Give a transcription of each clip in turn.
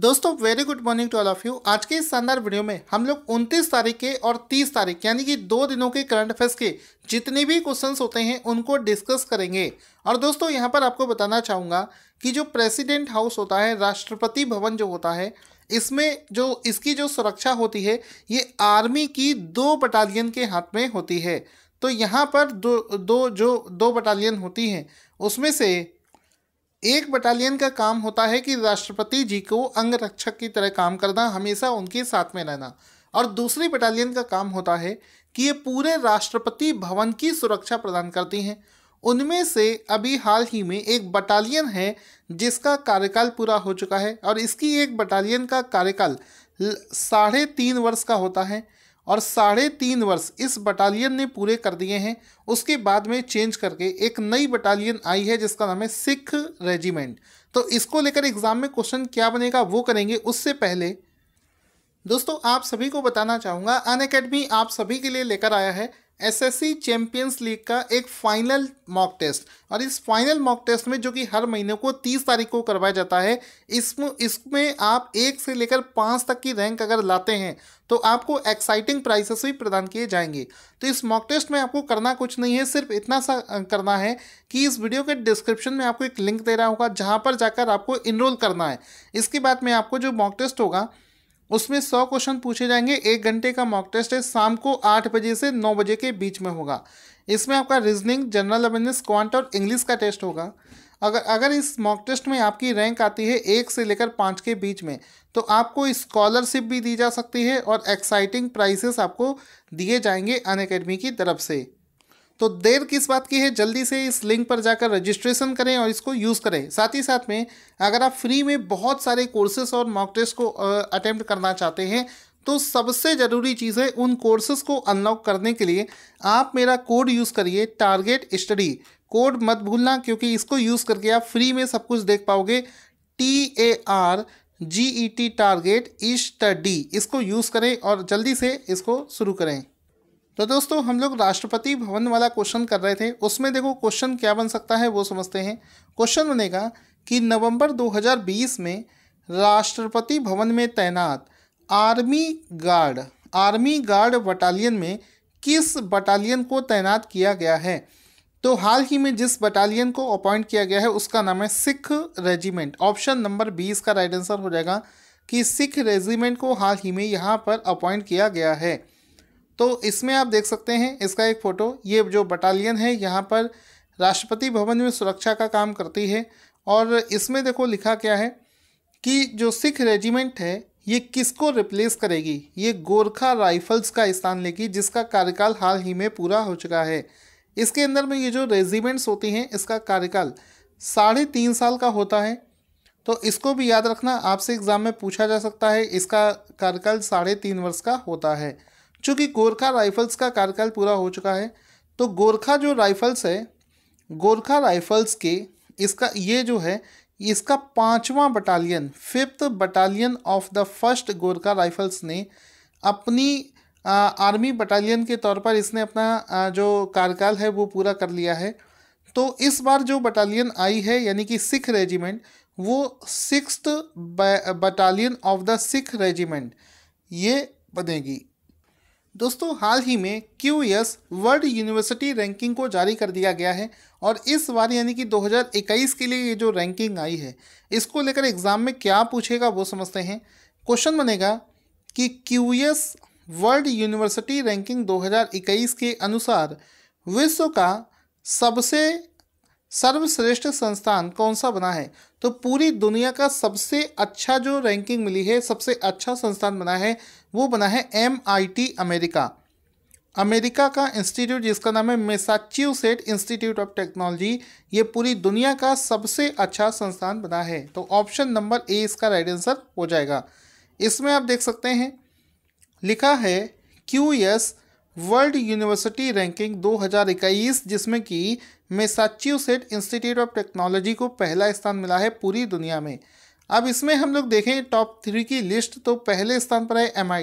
दोस्तों very good morning to all of you आज के इस शानदार वीडियो में हम लोग 29 तारीख के और 30 तारीख यानी कि दो दिनों के करंट अफेयर्स के जितने भी क्वेश्चंस होते हैं उनको डिस्कस करेंगे और दोस्तों यहाँ पर आपको बताना चाहूँगा कि जो प्रेसिडेंट हाउस होता है राष्ट्रपति भवन जो होता है इसमें जो इसकी जो सुरक्षा होती है ये आर्मी की दो बटालियन के हाथ में होती है तो यहाँ पर दो दो जो दो बटालियन होती हैं उसमें से एक बटालियन का काम होता है कि राष्ट्रपति जी को अंग रक्षक की तरह काम करना हमेशा उनके साथ में रहना और दूसरी बटालियन का काम होता है कि ये पूरे राष्ट्रपति भवन की सुरक्षा प्रदान करती हैं उनमें से अभी हाल ही में एक बटालियन है जिसका कार्यकाल पूरा हो चुका है और इसकी एक बटालियन का कार्यकाल साढ़े तीन वर्ष का होता है और साढ़े तीन वर्ष इस बटालियन ने पूरे कर दिए हैं उसके बाद में चेंज करके एक नई बटालियन आई है जिसका नाम है सिख रेजिमेंट तो इसको लेकर एग्ज़ाम में क्वेश्चन क्या बनेगा वो करेंगे उससे पहले दोस्तों आप सभी को बताना चाहूँगा अन आप सभी के लिए लेकर आया है एसएससी चैंपियंस लीग का एक फाइनल मॉक टेस्ट और इस फाइनल मॉक टेस्ट में जो कि हर महीने को तीस तारीख को करवाया जाता है इसमें इसमें आप एक से लेकर पाँच तक की रैंक अगर लाते हैं तो आपको एक्साइटिंग प्राइसेस भी प्रदान किए जाएंगे तो इस मॉक टेस्ट में आपको करना कुछ नहीं है सिर्फ इतना सा करना है कि इस वीडियो के डिस्क्रिप्शन में आपको एक लिंक दे रहा होगा जहाँ पर जाकर आपको इनरोल करना है इसके बाद में आपको जो मॉक टेस्ट होगा उसमें सौ क्वेश्चन पूछे जाएंगे एक घंटे का मॉक टेस्ट है शाम को आठ बजे से नौ बजे के बीच में होगा इसमें आपका रीजनिंग जनरल अवेयरनेस क्वांट और इंग्लिश का टेस्ट होगा अगर अगर इस मॉक टेस्ट में आपकी रैंक आती है एक से लेकर पाँच के बीच में तो आपको स्कॉलरशिप भी दी जा सकती है और एक्साइटिंग प्राइसेस आपको दिए जाएंगे अन की तरफ से तो देर किस बात की है जल्दी से इस लिंक पर जाकर रजिस्ट्रेशन करें और इसको यूज़ करें साथ ही साथ में अगर आप फ्री में बहुत सारे कोर्सेस और मॉक टेस्ट को अटैम्प्ट करना चाहते हैं तो सबसे ज़रूरी चीज़ है उन कोर्सेज को अनलॉक करने के लिए आप मेरा कोड यूज़ करिए टारगेट स्टडी कोड मत भूलना क्योंकि इसको यूज़ करके आप फ्री में सब कुछ देख पाओगे T A R G E T target study इसको यूज़ करें और जल्दी से इसको शुरू करें तो दोस्तों हम लोग राष्ट्रपति भवन वाला क्वेश्चन कर रहे थे उसमें देखो क्वेश्चन क्या बन सकता है वो समझते हैं क्वेश्चन बनेगा कि नवंबर 2020 में राष्ट्रपति भवन में तैनात army guard army guard battalion में किस बटालियन को तैनात किया गया है तो हाल ही में जिस बटालियन को अपॉइंट किया गया है उसका नाम है सिख रेजिमेंट ऑप्शन नंबर बीस का राइट आंसर हो जाएगा कि सिख रेजिमेंट को हाल ही में यहाँ पर अपॉइंट किया गया है तो इसमें आप देख सकते हैं इसका एक फ़ोटो ये जो बटालियन है यहाँ पर राष्ट्रपति भवन में सुरक्षा का काम करती है और इसमें देखो लिखा क्या है कि जो सिख रेजिमेंट है ये किसको रिप्लेस करेगी ये गोरखा राइफल्स का स्थान लेगी जिसका कार्यकाल हाल ही में पूरा हो चुका है इसके अंदर में ये जो रेजिमेंट्स होती हैं इसका कार्यकाल साढ़े तीन साल का होता है तो इसको भी याद रखना आपसे एग्ज़ाम में पूछा जा सकता है इसका कार्यकाल साढ़े तीन वर्ष का होता है चूँकि गोरखा राइफल्स का कार्यकाल पूरा हो चुका है तो गोरखा जो राइफल्स है गोरखा राइफल्स के इसका ये जो है इसका पांचवा battalion fifth battalion of the first Gorkha rifles ने अपनी आ, आर्मी बटालियन के तौर पर इसने अपना आ, जो कार्यकाल है वो पूरा कर लिया है तो इस बार जो बटालियन आई है यानी कि सिख रेजिमेंट वो sixth battalion of the Sikh regiment ये बनेगी दोस्तों हाल ही में Q S world university ranking को जारी कर दिया गया है और इस बार यानी कि 2021 के लिए ये जो रैंकिंग आई है इसको लेकर एग्ज़ाम में क्या पूछेगा वो समझते हैं क्वेश्चन बनेगा कि Q S world university ranking 2021 के अनुसार विश्व का सबसे सर्वश्रेष्ठ संस्थान कौन सा बना है तो पूरी दुनिया का सबसे अच्छा जो रैंकिंग मिली है सबसे अच्छा संस्थान बना है वो बना है एम अमेरिका अमेरिका का इंस्टीट्यूट जिसका नाम है मेसाच्यूसेट इंस्टीट्यूट ऑफ टेक्नोलॉजी ये पूरी दुनिया का सबसे अच्छा संस्थान बना है तो ऑप्शन नंबर ए इसका राइट आंसर हो जाएगा इसमें आप देख सकते हैं लिखा है Q S world university ranking दो जिसमें कि मेसाच्यूसेट इंस्टीट्यूट ऑफ टेक्नोलॉजी को पहला स्थान मिला है पूरी दुनिया में अब इसमें हम लोग देखें टॉप थ्री की लिस्ट तो पहले स्थान पर है एम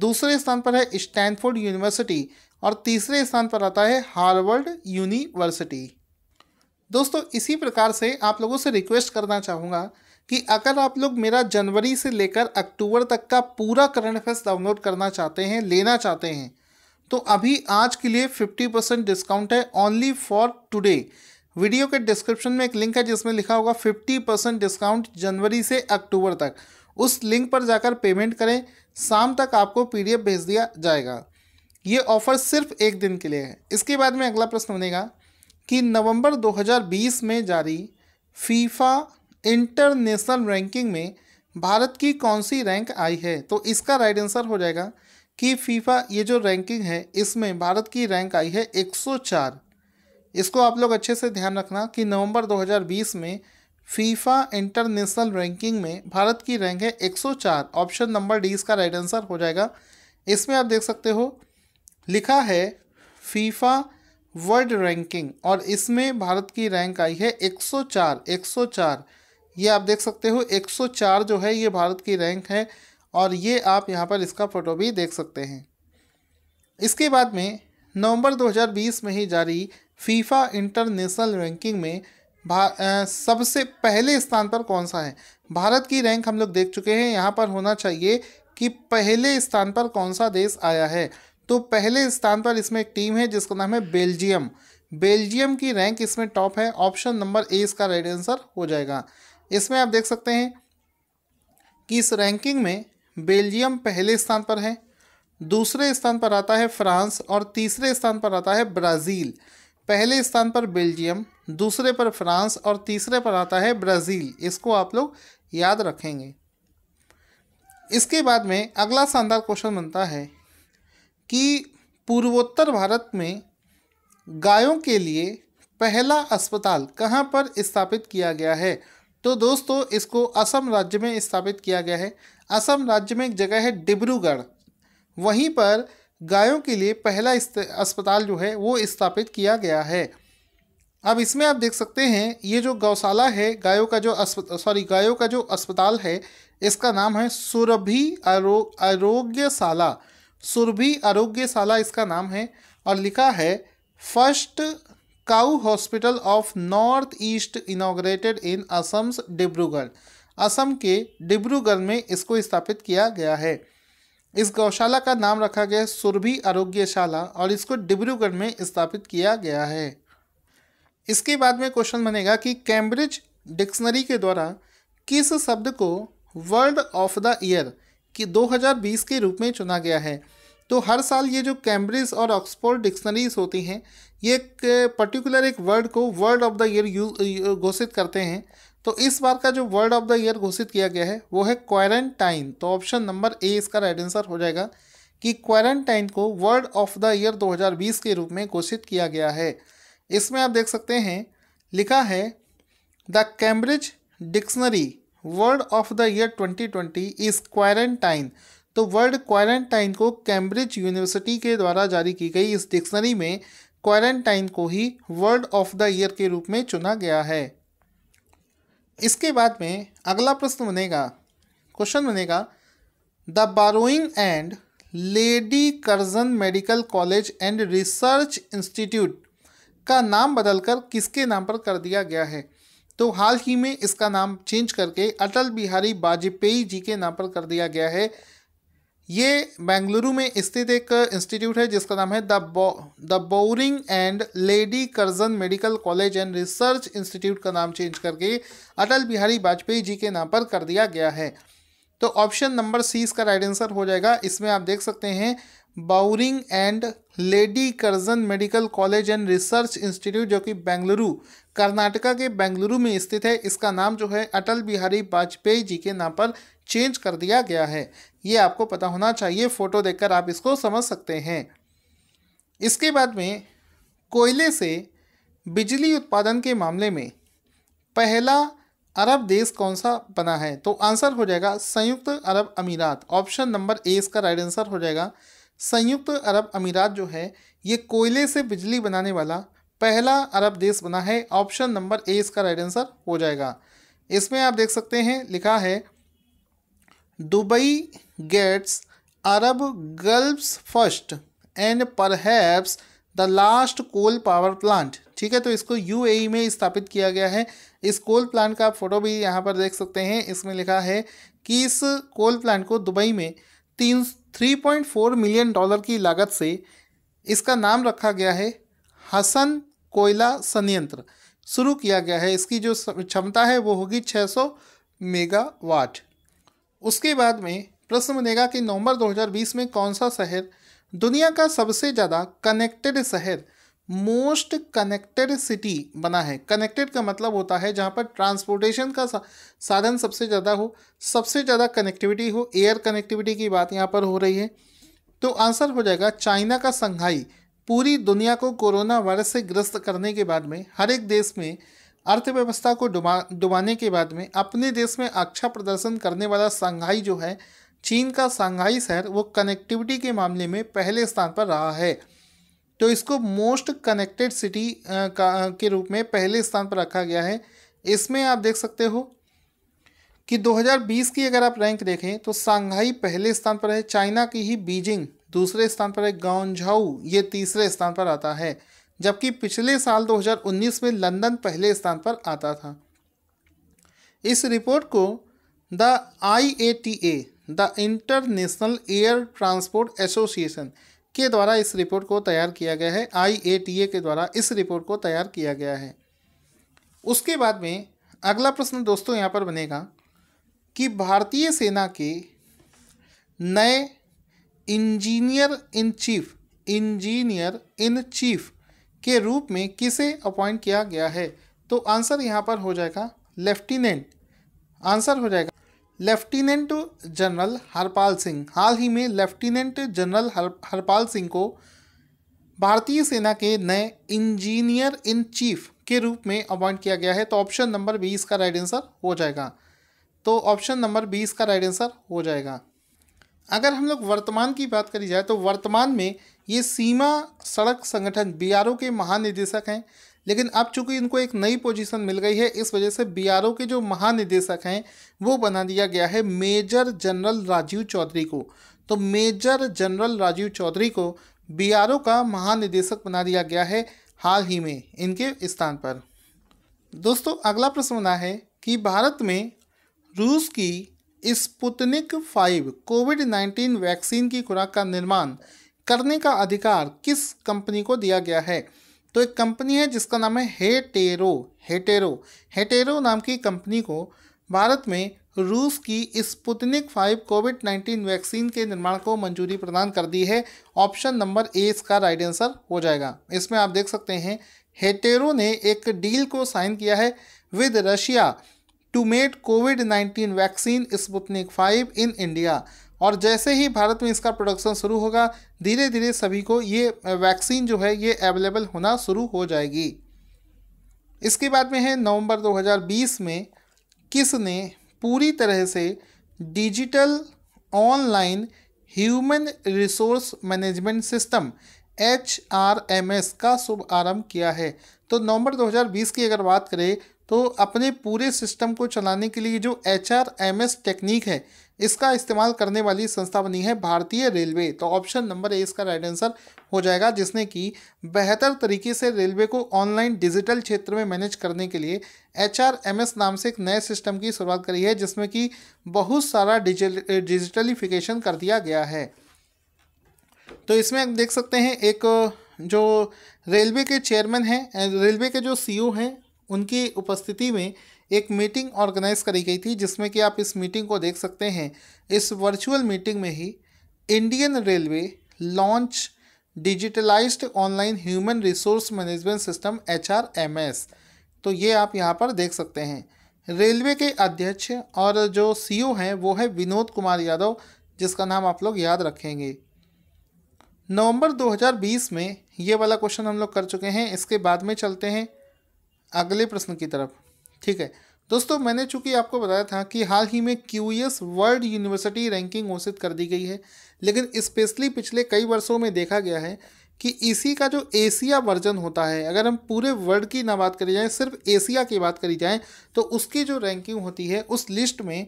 दूसरे स्थान पर है स्टैनफोर्ड यूनिवर्सिटी और तीसरे स्थान पर आता है हार्वर्ड यूनिवर्सिटी दोस्तों इसी प्रकार से आप लोगों से रिक्वेस्ट करना चाहूँगा कि अगर आप लोग मेरा जनवरी से लेकर अक्टूबर तक का पूरा करंट अफेयर्स डाउनलोड करना चाहते हैं लेना चाहते हैं तो अभी आज के लिए 50 परसेंट डिस्काउंट है ओनली फॉर टुडे वीडियो के डिस्क्रिप्शन में एक लिंक है जिसमें लिखा होगा 50 परसेंट डिस्काउंट जनवरी से अक्टूबर तक उस लिंक पर जाकर पेमेंट करें शाम तक आपको पी भेज दिया जाएगा ये ऑफ़र सिर्फ एक दिन के लिए है इसके बाद में अगला प्रश्न बनेगा कि नवंबर 2020 में जारी फीफा इंटरनेशनल रैंकिंग में भारत की कौन सी रैंक आई है तो इसका राइट आंसर हो जाएगा कि फीफा ये जो रैंकिंग है इसमें भारत की रैंक आई है 104 इसको आप लोग अच्छे से ध्यान रखना कि नवंबर 2020 में फीफा इंटरनेशनल रैंकिंग में भारत की रैंक है 104 ऑप्शन नंबर डी इसका राइट आंसर हो जाएगा इसमें आप देख सकते हो लिखा है फीफा वर्ल्ड रैंकिंग और इसमें भारत की रैंक आई है 104 104 ये आप देख सकते हो 104 जो है ये भारत की रैंक है और ये आप यहाँ पर इसका फ़ोटो भी देख सकते हैं इसके बाद में नवंबर 2020 में ही जारी फीफा इंटरनेशनल रैंकिंग में सबसे पहले स्थान पर कौन सा है भारत की रैंक हम लोग देख चुके हैं यहाँ पर होना चाहिए कि पहले स्थान पर कौन सा देश आया है तो पहले स्थान पर इसमें एक टीम है जिसका नाम है बेल्जियम बेल्जियम की रैंक इसमें टॉप है ऑप्शन नंबर ए इसका राइट आंसर हो जाएगा इसमें आप देख सकते हैं कि इस रैंकिंग में बेल्जियम पहले स्थान पर है दूसरे स्थान पर आता है फ्रांस और तीसरे स्थान पर आता है ब्राज़ील पहले स्थान पर बेल्जियम दूसरे पर फ्रांस और तीसरे पर आता है ब्राज़ील इसको आप लोग याद रखेंगे इसके बाद में अगला शानदार क्वेश्चन बनता है कि पूर्वोत्तर भारत में गायों के लिए पहला अस्पताल कहाँ पर स्थापित किया गया है तो दोस्तों इसको असम राज्य में स्थापित किया गया है असम राज्य में एक जगह है डिब्रूगढ़ वहीं पर गायों के लिए पहला अस्पताल जो है वो स्थापित किया गया है अब इसमें आप देख सकते हैं ये जो गौशाला है गायों का जो अस्प सॉरी गायों का जो अस्पताल है इसका नाम है सुरभि आरो आरोग्यशाला सुरभि आरोग्यशाला इसका नाम है और लिखा है first cow hospital of north east inaugurated in Assam's Dibrugarh Assam के डिब्रूगढ़ में इसको स्थापित किया गया है इस गौशाला का नाम रखा गया सुरभि आरोग्यशाला और इसको डिब्रूगढ़ में स्थापित किया गया है इसके बाद में क्वेश्चन बनेगा कि कैम्ब्रिज डिक्शनरी के द्वारा किस शब्द को वर्ल्ड ऑफ द ईयर कि 2020 के रूप में चुना गया है तो हर साल ये जो कैम्ब्रिज और ऑक्सफोर्ड डिक्शनरीज होती हैं ये एक पर्टिकुलर एक वर्ड को वर्ड ऑफ द ईयर घोषित करते हैं तो इस बार का जो वर्ड ऑफ द ईयर घोषित किया गया है वो है क्वारंटाइन तो ऑप्शन नंबर ए इसका राइट आंसर हो जाएगा कि क्वारंटाइन को वर्ड ऑफ द ईयर 2020 के रूप में घोषित किया गया है इसमें आप देख सकते हैं लिखा है the Cambridge dictionary word of the year 2020 is quarantine तो वर्ड क्वारंटाइन को कैम्ब्रिज यूनिवर्सिटी के द्वारा जारी की गई इस डिक्शनरी में क्वारंटाइन को ही वर्ड ऑफ द ईयर के रूप में चुना गया है इसके बाद में अगला प्रश्न बनेगा क्वेश्चन बनेगा the Bowring and Lady Curzon Medical College and Research Institute का नाम बदलकर किसके नाम पर कर दिया गया है तो हाल ही में इसका नाम चेंज करके अटल बिहारी वाजपेयी जी के नाम पर कर दिया गया है ये बेंगलुरु में स्थित एक इंस्टीट्यूट है जिसका नाम है द बो the Bowring and Lady Curzon Medical College and Research Institute का नाम चेंज करके अटल बिहारी वाजपेयी जी के नाम पर कर दिया गया है तो ऑप्शन नंबर सी इसका राइट आंसर हो जाएगा इसमें आप देख सकते हैं Bowring and Lady Curzon Medical College and Research Institute जो कि बेंगलुरु कर्नाटका के बेंगलुरु में स्थित है इसका नाम जो है अटल बिहारी वाजपेयी जी के नाम पर चेंज कर दिया गया है ये आपको पता होना चाहिए फ़ोटो देखकर आप इसको समझ सकते हैं इसके बाद में कोयले से बिजली उत्पादन के मामले में पहला अरब देश कौन सा बना है तो आंसर हो जाएगा संयुक्त अरब अमीरात ऑप्शन नंबर ए इसका राइट आंसर हो जाएगा संयुक्त अरब अमीरात जो है ये कोयले से बिजली बनाने वाला पहला अरब देश बना है ऑप्शन नंबर ए इसका राइट आंसर हो जाएगा इसमें आप देख सकते हैं लिखा है Dubai gets Arab gulf's first and पर the last coal power plant ठीक है तो इसको यूएई e में स्थापित किया गया है इस कोल प्लांट का आप फोटो भी यहाँ पर देख सकते हैं इसमें लिखा है कि इस कोल प्लांट को दुबई में तीन three point four million dollar की लागत से इसका नाम रखा गया है हसन कोयला संयंत्र शुरू किया गया है इसकी जो क्षमता है वो होगी छः सौ मेगावाट उसके बाद में प्रश्न बनेगा कि नवंबर 2020 में कौन सा शहर दुनिया का सबसे ज़्यादा कनेक्टेड शहर मोस्ट कनेक्टेड सिटी बना है कनेक्टेड का मतलब होता है जहाँ पर ट्रांसपोर्टेशन का साधन सबसे ज़्यादा हो सबसे ज़्यादा कनेक्टिविटी हो एयर कनेक्टिविटी की बात यहाँ पर हो रही है तो आंसर हो जाएगा चाइना का संघाई पूरी दुनिया को कोरोना वायरस से ग्रस्त करने के बाद में हर एक देश में अर्थव्यवस्था को डुबा डुबाने के बाद में अपने देश में अच्छा प्रदर्शन करने वाला शंघाई जो है चीन का शंघाई शहर वो कनेक्टिविटी के मामले में पहले स्थान पर रहा है तो इसको मोस्ट कनेक्टेड सिटी का के रूप में पहले स्थान पर रखा गया है इसमें आप देख सकते हो कि 2020 की अगर आप रैंक देखें तो शंघाई पहले स्थान पर है चाइना की ही बीजिंग दूसरे स्थान पर है गांवझाऊ ये तीसरे स्थान पर आता है जबकि पिछले साल 2019 में लंदन पहले स्थान पर आता था इस रिपोर्ट को the I A T A the International Air Transport Association के द्वारा इस रिपोर्ट को तैयार किया गया है आई ए टी ए के द्वारा इस रिपोर्ट को तैयार किया गया है उसके बाद में अगला प्रश्न दोस्तों यहाँ पर बनेगा कि भारतीय सेना के नए engineer in chief engineer in chief के रूप में किसे अपॉइंट किया गया है तो आंसर यहाँ पर हो जाएगा लेफ्टिनेंट आंसर हो जाएगा लेफ्टिनेंट जनरल हरपाल सिंह हाल ही में लेफ्टिनेंट जनरल हर हरपाल सिंह को भारतीय सेना के नए इंजीनियर इन चीफ के रूप में अपॉइंट किया गया है तो ऑप्शन नंबर बीस का राइट आंसर हो जाएगा तो ऑप्शन नंबर बीस का राइट आंसर हो जाएगा अगर हम लोग वर्तमान की बात करी जाए तो वर्तमान में ये सीमा सड़क संगठन बी के महानिदेशक हैं लेकिन अब चूंकि इनको एक नई पोजीशन मिल गई है इस वजह से बी के जो महानिदेशक हैं वो बना दिया गया है मेजर जनरल राजीव चौधरी को तो मेजर जनरल राजीव चौधरी को बी का महानिदेशक बना दिया गया है हाल ही में इनके स्थान पर दोस्तों अगला प्रश्न बना है कि भारत में रूस की Sputnik five covid nineteen vaccine की खुराक का निर्माण करने का अधिकार किस कंपनी को दिया गया है तो एक कंपनी है जिसका नाम है हेटेरो हेटेरो हेटेरो नाम की कंपनी को भारत में रूस की Sputnik five covid nineteen vaccine के निर्माण को मंजूरी प्रदान कर दी है ऑप्शन नंबर ए इसका राइट आंसर हो जाएगा इसमें आप देख सकते हैं हेटेरो ने एक डील को साइन किया है with Russia to made covid 19 vaccine Sputnik 5 in India और जैसे ही भारत में इसका प्रोडक्शन शुरू होगा धीरे धीरे सभी को ये वैक्सीन जो है ये अवेलेबल होना शुरू हो जाएगी इसके बाद में है नवंबर 2020 में किसने पूरी तरह से digital online human resource management system H R M S का किया है तो नवंबर 2020 की अगर बात करें तो अपने पूरे सिस्टम को चलाने के लिए जो H R M S technique है इसका इस्तेमाल करने वाली संस्था बनी है भारतीय रेलवे तो ऑप्शन नंबर ए इसका राइट आंसर हो जाएगा जिसने कि बेहतर तरीके से रेलवे को ऑनलाइन डिजिटल क्षेत्र में मैनेज करने के लिए एच आर एम एस नाम से एक नए सिस्टम की शुरुआत करी है जिसमें कि बहुत सारा डिजिटलीफिकेशन कर दिया गया है तो इसमें देख सकते हैं एक जो रेलवे के चेयरमैन हैं रेलवे के जो सी हैं उनकी उपस्थिति में एक मीटिंग ऑर्गेनाइज करी गई थी जिसमें कि आप इस मीटिंग को देख सकते हैं इस वर्चुअल मीटिंग में ही Indian railway launch digitalised online human resource management system H तो ये आप यहाँ पर देख सकते हैं रेलवे के अध्यक्ष और जो सी हैं वो है विनोद कुमार यादव जिसका नाम आप लोग याद रखेंगे नवंबर 2020 में ये वाला क्वेश्चन हम लोग कर चुके हैं इसके बाद में चलते हैं अगले प्रश्न की तरफ ठीक है दोस्तों मैंने चूंकि आपको बताया था कि हाल ही में क्यूएस वर्ल्ड यूनिवर्सिटी रैंकिंग घोषित कर दी गई है लेकिन स्पेशली पिछले कई वर्षों में देखा गया है कि इसी का जो एशिया वर्जन होता है अगर हम पूरे वर्ल्ड की ना बात करी जाए सिर्फ एशिया की बात करी जाए तो उसकी जो रैंकिंग होती है उस लिस्ट में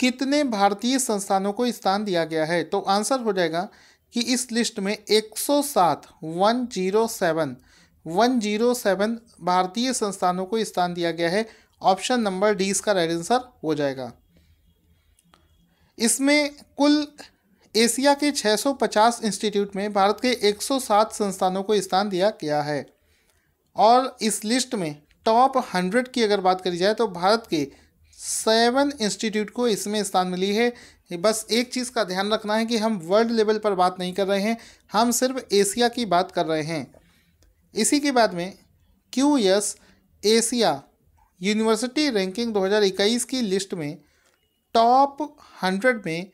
कितने भारतीय संस्थानों को स्थान दिया गया है तो आंसर हो जाएगा कि इस लिस्ट में 107 107 107 भारतीय संस्थानों को स्थान दिया गया है ऑप्शन नंबर डी इसका राइट आंसर हो जाएगा इसमें कुल एशिया के 650 इंस्टीट्यूट में भारत के 107 संस्थानों को स्थान दिया गया है और इस लिस्ट में टॉप 100 की अगर बात करी जाए तो भारत के सेवन इंस्टीट्यूट को इसमें स्थान मिली है बस एक चीज़ का ध्यान रखना है कि हम वर्ल्ड लेवल पर बात नहीं कर रहे हैं हम सिर्फ एशिया की बात कर रहे हैं इसी के बाद में Q S Asia university ranking 2021 की लिस्ट में टॉप हंड्रेड में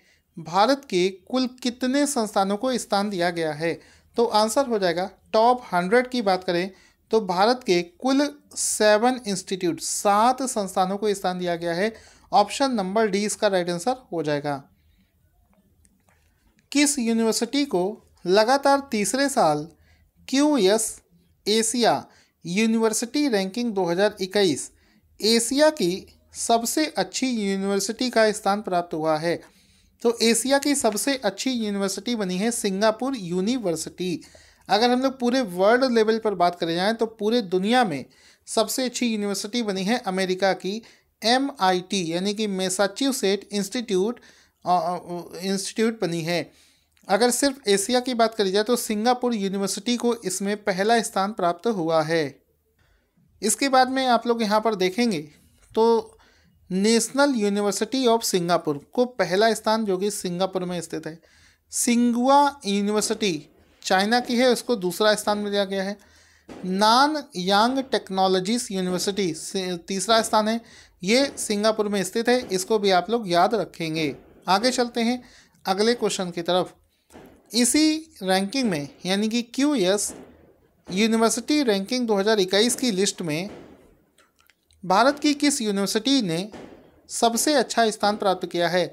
भारत के कुल कितने संस्थानों को स्थान दिया गया है तो आंसर हो जाएगा टॉप हंड्रेड की बात करें तो भारत के कुल सेवन इंस्टीट्यूट सात संस्थानों को स्थान दिया गया है ऑप्शन नंबर डी इसका राइट आंसर हो जाएगा किस यूनिवर्सिटी को लगातार तीसरे साल Q S Asia university ranking 2021 Asia की सबसे अच्छी यूनिवर्सिटी का स्थान प्राप्त हुआ है तो एशिया की सबसे अच्छी यूनिवर्सिटी बनी है सिंगापुर यूनिवर्सिटी अगर हम लोग पूरे वर्ल्ड लेवल पर बात करें जाएँ तो पूरे दुनिया में सबसे अच्छी यूनिवर्सिटी बनी है अमेरिका की एम यानी कि मेसाच्यूसेट इंस्टीट्यूट इंस्टीट्यूट बनी है अगर सिर्फ एशिया की बात करी जाए तो सिंगापुर यूनिवर्सिटी को इसमें पहला स्थान प्राप्त हुआ है इसके बाद में आप लोग यहाँ पर देखेंगे तो नेशनल यूनिवर्सिटी ऑफ सिंगापुर को पहला स्थान जो कि सिंगापुर में स्थित है सिंगुआ यूनिवर्सिटी चाइना की है उसको दूसरा स्थान मिल गया है नान यांग टेक्नोलॉजीज यूनिवर्सिटी तीसरा स्थान है ये सिंगापुर में स्थित है इसको भी आप लोग याद रखेंगे आगे चलते हैं अगले क्वेश्चन की तरफ इसी रैंकिंग में यानी कि क्यू एस यूनिवर्सिटी रैंकिंग 2021 की लिस्ट में भारत की किस यूनिवर्सिटी ने सबसे अच्छा स्थान प्राप्त किया है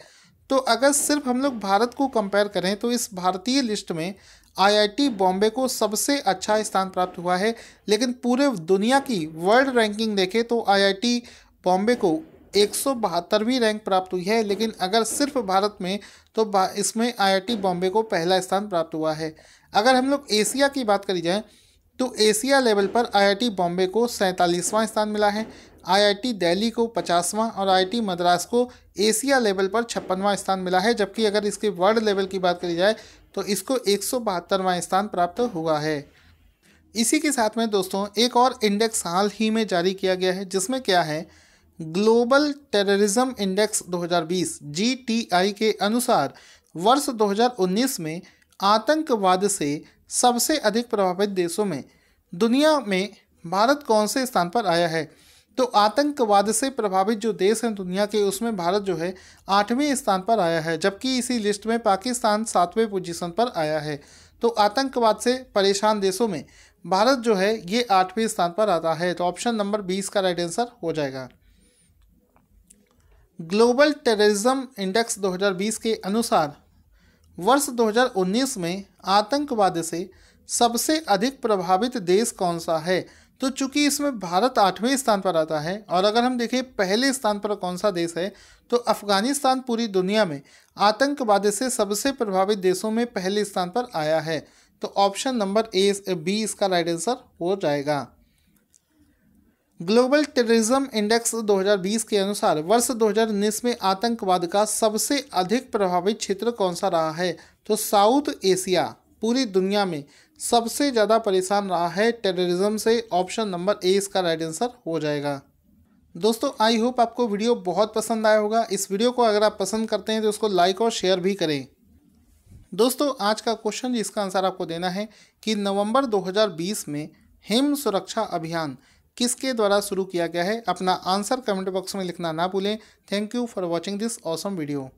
तो अगर सिर्फ हम लोग भारत को कंपेयर करें तो इस भारतीय लिस्ट में आईआईटी बॉम्बे को सबसे अच्छा स्थान प्राप्त हुआ है लेकिन पूरे दुनिया की वर्ल्ड रैंकिंग देखें तो आईआईटी बॉम्बे को एक रैंक प्राप्त हुई है लेकिन अगर सिर्फ भारत में तो इसमें आईआईटी बॉम्बे को पहला स्थान प्राप्त हुआ है अगर हम लोग एशिया की बात करी जाए तो एशिया लेवल पर आईआईटी बॉम्बे को सैंतालीसवां स्थान मिला है आईआईटी दिल्ली को पचासवां और आईआईटी मद्रास को एशिया लेवल पर छप्पनवां स्थान मिला है जबकि अगर इसके वर्ल्ड लेवल की बात करी जाए तो इसको एक स्थान प्राप्त हुआ है इसी के साथ में दोस्तों एक और इंडेक्स हाल ही में जारी किया गया है जिसमें क्या है ग्लोबल टेररिज्म इंडेक्स 2020 जीटीआई के अनुसार वर्ष 2019 में आतंकवाद से सबसे अधिक प्रभावित देशों में दुनिया में भारत कौन से स्थान पर आया है तो आतंकवाद से प्रभावित जो देश हैं दुनिया के उसमें भारत जो है आठवें स्थान पर आया है जबकि इसी लिस्ट में पाकिस्तान सातवें पोजीशन पर आया है तो आतंकवाद से परेशान देशों में भारत जो है ये आठवें स्थान पर आता है तो ऑप्शन नंबर बीस का राइट आंसर हो जाएगा ग्लोबल टेररिज्म इंडेक्स 2020 के अनुसार वर्ष 2019 में आतंकवाद से सबसे अधिक प्रभावित देश कौन सा है तो चूंकि इसमें भारत आठवें स्थान पर आता है और अगर हम देखें पहले स्थान पर कौन सा देश है तो अफगानिस्तान पूरी दुनिया में आतंकवाद से सबसे प्रभावित देशों में पहले स्थान पर आया है तो ऑप्शन नंबर ए बी इसका राइट आंसर हो जाएगा ग्लोबल टेररिज्म इंडेक्स 2020 के अनुसार वर्ष 2019 में आतंकवाद का सबसे अधिक प्रभावित क्षेत्र कौन सा रहा है तो साउथ एशिया पूरी दुनिया में सबसे ज़्यादा परेशान रहा है टेररिज्म से ऑप्शन नंबर ए इसका राइट आंसर हो जाएगा दोस्तों आई होप आपको वीडियो बहुत पसंद आया होगा इस वीडियो को अगर आप पसंद करते हैं तो उसको लाइक और शेयर भी करें दोस्तों आज का क्वेश्चन जिसका आंसर आपको देना है कि नवंबर 2020 में हिम सुरक्षा अभियान किसके द्वारा शुरू किया गया है अपना आंसर कमेंट बॉक्स में लिखना ना भूलें thank you for watching this awesome video